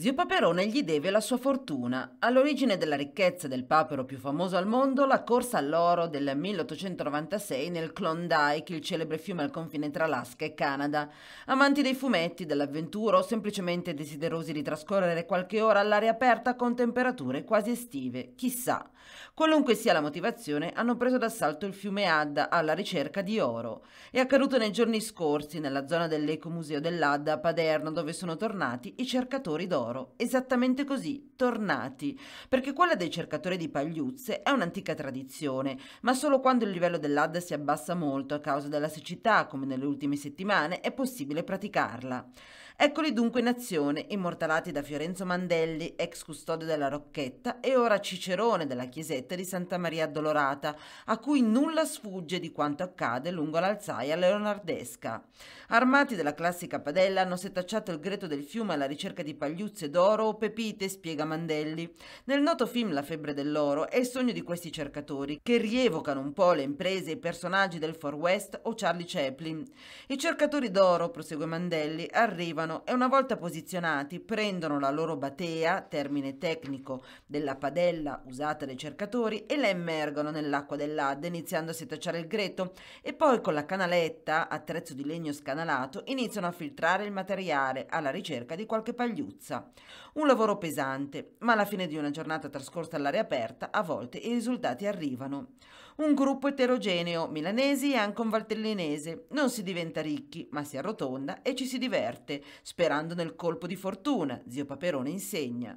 Zio Paperone gli deve la sua fortuna. All'origine della ricchezza del papero più famoso al mondo, la corsa all'oro del 1896 nel Klondike, il celebre fiume al confine tra Alaska e Canada. Amanti dei fumetti, dell'avventura o semplicemente desiderosi di trascorrere qualche ora all'aria aperta con temperature quasi estive, chissà. Qualunque sia la motivazione, hanno preso d'assalto il fiume Adda alla ricerca di oro. È accaduto nei giorni scorsi nella zona dell'Ecomuseo dell'Adda a Paderno, dove sono tornati i cercatori d'oro loro, esattamente così, tornati, perché quella dei cercatori di pagliuzze è un'antica tradizione, ma solo quando il livello dell'Adda si abbassa molto a causa della siccità, come nelle ultime settimane, è possibile praticarla. Eccoli dunque in azione, immortalati da Fiorenzo Mandelli, ex custode della Rocchetta e ora cicerone della chiesetta di Santa Maria Addolorata, a cui nulla sfugge di quanto accade lungo l'alzaia leonardesca. Armati della classica padella hanno setacciato il greto del fiume alla ricerca di pagliuzze puzze d'oro o pepite, spiega Mandelli. Nel noto film La febbre dell'oro è il sogno di questi cercatori, che rievocano un po' le imprese e i personaggi del Far West o Charlie Chaplin. I cercatori d'oro, prosegue Mandelli, arrivano e una volta posizionati prendono la loro batea, termine tecnico della padella usata dai cercatori, e la immergono nell'acqua dell'Adda iniziando a setacciare il greto e poi con la canaletta, attrezzo di legno scanalato, iniziano a filtrare il materiale alla ricerca di qualche pagliuzza. Un lavoro pesante, ma alla fine di una giornata trascorsa all'aria aperta a volte i risultati arrivano. Un gruppo eterogeneo, milanesi e anche un valtellinese. Non si diventa ricchi, ma si arrotonda e ci si diverte, sperando nel colpo di fortuna, zio Paperone insegna.